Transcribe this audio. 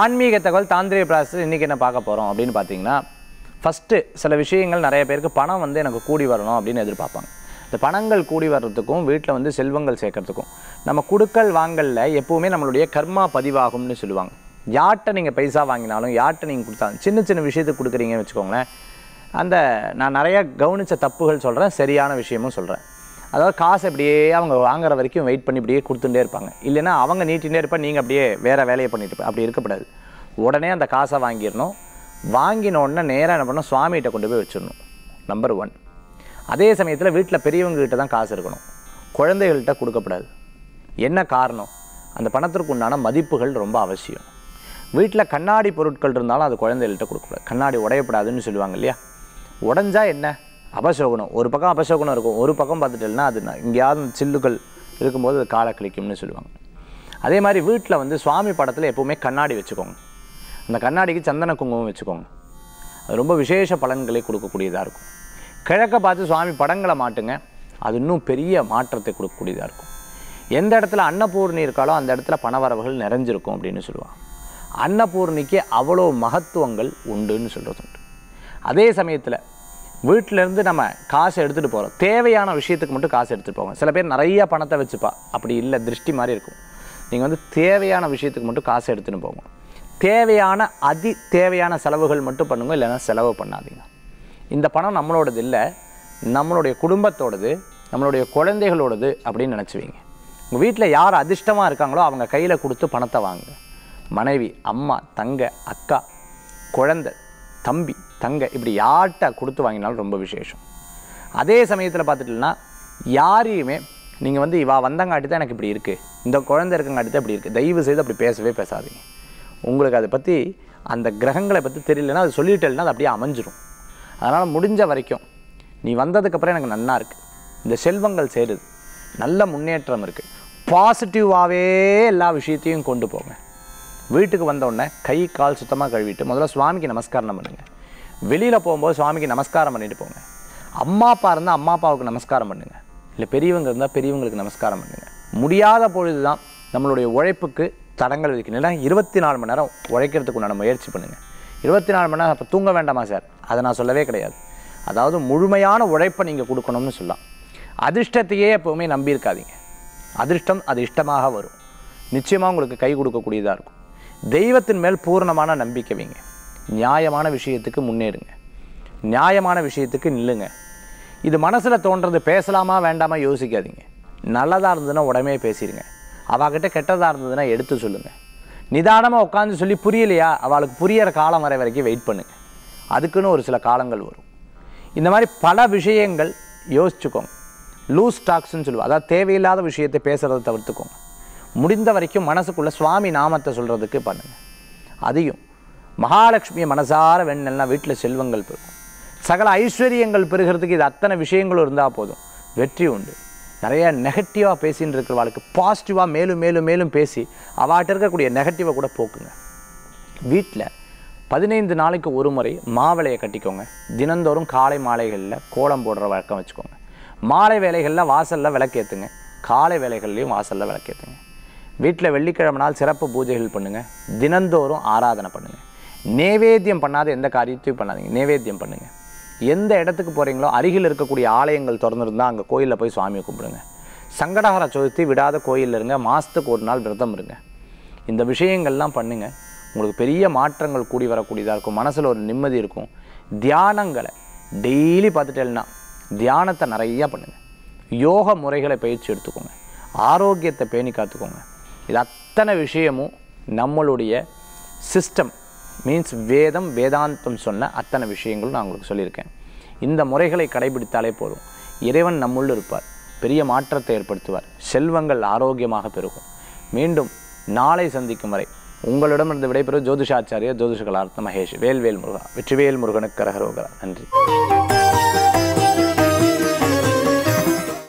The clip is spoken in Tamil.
ஆன்மீக தகவல் தாந்திரிய பிராசஸ் இன்றைக்கி என்ன பார்க்க போகிறோம் அப்படின்னு பார்த்தீங்கன்னா ஃபஸ்ட்டு சில விஷயங்கள் நிறைய பேருக்கு பணம் வந்து எனக்கு கூடி வரணும் அப்படின்னு எதிர்பார்ப்பாங்க இந்த பணங்கள் கூடி வர்றதுக்கும் வீட்டில் வந்து செல்வங்கள் சேர்க்கறதுக்கும் நம்ம குடுக்கல் வாங்கலில் எப்போவுமே நம்மளுடைய கர்மா பதிவாகும்னு சொல்லுவாங்க யார்கிட்ட நீங்கள் பைசா வாங்கினாலும் யார்கிட்ட நீங்கள் கொடுத்தாலும் சின்ன சின்ன விஷயத்துக்கு கொடுக்குறீங்கன்னு வச்சுக்கோங்களேன் அந்த நான் நிறையா கவனித்த தப்புகள் சொல்கிறேன் சரியான விஷயமும் சொல்கிறேன் அதாவது காசு அப்படியே அவங்க வாங்குற வரைக்கும் வெயிட் பண்ணி இப்படியே கொடுத்துட்டே இருப்பாங்க இல்லைனா அவங்க நீட்டின்னே இருப்பா நீங்கள் அப்படியே வேறு வேலையை பண்ணிட்டு அப்படி இருக்கக்கூடாது உடனே அந்த காசை வாங்கிடணும் வாங்கின உடனே நேராக என்ன பண்ணணும் சுவாமிகிட்ட கொண்டு போய் வச்சிடணும் நம்பர் ஒன் அதே சமயத்தில் வீட்டில் பெரியவங்ககிட்ட தான் காசு இருக்கணும் குழந்தைகள்கிட்ட கொடுக்கப்படாது என்ன காரணம் அந்த பணத்திற்கு உண்டான மதிப்புகள் ரொம்ப அவசியம் வீட்டில் கண்ணாடி பொருட்கள் இருந்தாலும் அது குழந்தைகள்கிட்ட கொடுக்கக்கூடாது கண்ணாடி உடையப்படாதுன்னு சொல்லுவாங்க இல்லையா உடஞ்சா என்ன அபசோகனம் ஒரு பக்கம் அபசோகனம் இருக்கும் ஒரு பக்கம் பார்த்துட்டேன்னா அது எங்கேயாவது சில்லுகள் இருக்கும்போது அது காலை கிளிக்கும்னு சொல்லுவாங்க அதே மாதிரி வீட்டில் வந்து சுவாமி படத்தில் எப்போவுமே கண்ணாடி வச்சுக்கோங்க அந்த கண்ணாடிக்கு சந்தன குங்குமம் வச்சுக்கோங்க அது ரொம்ப விசேஷ பலன்களை கொடுக்கக்கூடியதாக இருக்கும் கிழக்கை பார்த்து சுவாமி படங்களை மாட்டுங்க அது இன்னும் பெரிய மாற்றத்தை கொடுக்கக்கூடியதாக இருக்கும் எந்த இடத்துல அன்னபூர்ணி இருக்காலோ அந்த இடத்துல பணவரவுகள் நிறைஞ்சிருக்கும் அப்படின்னு சொல்லுவாங்க அன்னபூர்ணிக்கு அவ்வளோ மகத்துவங்கள் உண்டுன்னு சொல்கிறது உண்டு அதே சமயத்தில் வீட்டிலேருந்து நம்ம காசு எடுத்துகிட்டு போகிறோம் தேவையான விஷயத்துக்கு மட்டும் காசு எடுத்துகிட்டு போவோம் சில பேர் நிறையா பணத்தை வச்சுப்பா அப்படி இல்லை திருஷ்டி மாதிரி இருக்கும் நீங்கள் வந்து தேவையான விஷயத்துக்கு மட்டும் காசு எடுத்துகிட்டு போங்க தேவையான அதி தேவையான செலவுகள் மட்டும் பண்ணுங்க இல்லைன்னா செலவு பண்ணாதீங்க இந்த பணம் நம்மளோடது இல்லை நம்மளுடைய குடும்பத்தோடது நம்மளுடைய குழந்தைகளோடது அப்படின்னு நினச்சிவிங்க உங்கள் வீட்டில் யார் அதிர்ஷ்டமாக இருக்காங்களோ அவங்க கையில் கொடுத்து பணத்தை வாங்க மனைவி அம்மா தங்க அக்கா குழந்த தம்பி தங்க இப்படி யார்கிட்ட கொடுத்து வாங்கினாலும் ரொம்ப விசேஷம் அதே சமயத்தில் பார்த்துட்டீங்கன்னா யாரையுமே நீங்கள் வந்து இவா வந்தங்காட்டி தான் எனக்கு இப்படி இருக்குது இந்த குழந்தை இருக்கங்காட்டி தான் இப்படி இருக்குது தயவு செய்து அப்படி பேசவே பேசாதீங்க உங்களுக்கு அதை பற்றி அந்த கிரகங்களை பற்றி தெரியலன்னா அது சொல்லிட்டேன்னா அது அப்படியே அமைஞ்சிரும் அதனால் முடிஞ்ச வரைக்கும் நீ வந்ததுக்கப்புறம் எனக்கு நன்னாக இருக்குது இந்த செல்வங்கள் சேருது நல்ல முன்னேற்றம் இருக்குது பாசிட்டிவாகவே எல்லா விஷயத்தையும் கொண்டு போங்க வீட்டுக்கு வந்தோடனே கை கால் சுத்தமாக கழுவிட்டு முதல்ல சுவாமிக்கு நமஸ்காரம் பண்ணுங்கள் வெளியில் போகும்போது சுவாமிக்கு நமஸ்காரம் பண்ணிட்டு போங்க அம்மா அப்பா இருந்தால் அம்மா அப்பாவுக்கு நமஸ்காரம் பண்ணுங்கள் இல்லை பெரியவங்க இருந்தால் பெரியவங்களுக்கு நமஸ்காரம் பண்ணுங்க முடியாத பொழுது தான் நம்மளுடைய உழைப்புக்கு தடங்கள் விதிக்கணும் இருபத்தி நாலு மணி நேரம் உழைக்கிறதுக்கு உண்டான முயற்சி பண்ணுங்கள் இருபத்தி நாலு மணி நேரம் அப்போ தூங்க வேண்டாமா சார் அதை நான் சொல்லவே கிடையாது அதாவது முழுமையான உழைப்பை நீங்கள் கொடுக்கணும்னு சொல்லலாம் அதிர்ஷ்டத்தையே எப்போவுமே நம்பியிருக்காதீங்க அதிர்ஷ்டம் அது இஷ்டமாக வரும் நிச்சயமாக உங்களுக்கு கை கொடுக்கக்கூடியதாக இருக்கும் தெய்வத்தின் மேல் பூர்ணமான நம்பிக்கை வைங்க நியாயமான விஷயத்துக்கு முன்னேறுங்க நியாயமான விஷயத்துக்கு நில்லுங்க இது மனசில் தோன்றது பேசலாமா வேண்டாமா யோசிக்காதீங்க நல்லதாக இருந்ததுன்னா உடனே பேசிடுங்க அவகிட்ட கெட்டதாக இருந்ததுன்னா எடுத்து சொல்லுங்கள் நிதானமாக உட்காந்து சொல்லி புரியலையா அவளுக்கு புரியற காலம் வர வரைக்கும் வெயிட் பண்ணுங்கள் அதுக்குன்னு ஒரு சில காலங்கள் வரும் இந்த மாதிரி பல விஷயங்கள் யோசிச்சுக்கோங்க லூஸ் டாக்ஸ்ன்னு சொல்லுவோம் அதாவது தேவையில்லாத விஷயத்தை பேசுகிறத தவிர்த்துக்கோங்க முடிந்த வரைக்கும் மனசுக்குள்ளே சுவாமி நாமத்தை சொல்கிறதுக்கு பண்ணுங்கள் அதையும் மகாலட்சுமியை மனசார வெண்ணெல்னா வீட்டில் செல்வங்கள் பெருகும் சகல ஐஸ்வர்யங்கள் பெறுகிறதுக்கு இது அத்தனை விஷயங்களும் இருந்தால் போதும் வெற்றி உண்டு நிறைய நெகட்டிவாக பேசின்னு இருக்கிற வாழ்க்கை பாசிட்டிவாக மேலும் மேலும் மேலும் பேசி அவாட்ட இருக்கக்கூடிய நெகட்டிவாக கூட போக்குங்க வீட்டில் பதினைந்து நாளைக்கு ஒரு முறை மாவிளையை கட்டிக்கோங்க தினந்தோறும் காலை மாலைகளில் கோலம் போடுற வழக்கம் வச்சுக்கோங்க மாலை வேலைகளில் வாசலில் விளக்கேற்றுங்க காலை வேலைகள்லையும் வாசலில் விளக்கேற்றுங்க வீட்டில் வெள்ளிக்கிழமை நாள் சிறப்பு பூஜைகள் பண்ணுங்கள் தினந்தோறும் ஆராதனை பண்ணுங்கள் நேவேத்தியம் பண்ணாத எந்த காரியத்தையும் பண்ணாதீங்க நேவேத்தியம் பண்ணுங்கள் எந்த இடத்துக்கு போகிறீங்களோ அருகில் இருக்கக்கூடிய ஆலயங்கள் திறந்துருந்தால் அங்கே கோயிலில் போய் சுவாமியை கும்பிடுங்க சங்கடகார சதுர்த்தி விடாத கோயிலில் இருங்க மாதத்துக்கு ஒரு நாள் விரதம் இருங்க இந்த விஷயங்கள்லாம் பண்ணுங்கள் உங்களுக்கு பெரிய மாற்றங்கள் கூடி வரக்கூடியதாக இருக்கும் மனசில் ஒரு நிம்மதி இருக்கும் தியானங்களை டெய்லி பார்த்துட்டேன்னா தியானத்தை நிறையா பண்ணுங்கள் யோக முறைகளை பயிற்சி எடுத்துக்கோங்க ஆரோக்கியத்தை பேணி காத்துக்கோங்க இது அத்தனை விஷயமும் நம்மளுடைய சிஸ்டம் மீன்ஸ் வேதம் வேதாந்தம் சொன்ன அத்தனை விஷயங்களும் நான் உங்களுக்கு சொல்லியிருக்கேன் இந்த முறைகளை கடைபிடித்தாலே போதும் இறைவன் நம்முள் இருப்பார் பெரிய மாற்றத்தை ஏற்படுத்துவார் செல்வங்கள் ஆரோக்கியமாக பெருகும் மீண்டும் நாளை சந்திக்கும் வரை உங்களிடமிருந்து விடைபெறும் ஜோதிஷாச்சாரியர் ஜோதிஷ கலார்த்த மகேஷ் வேல்வேல் முருகா வெற்றிவேல் முருகனுக்கு கரகரோகரா நன்றி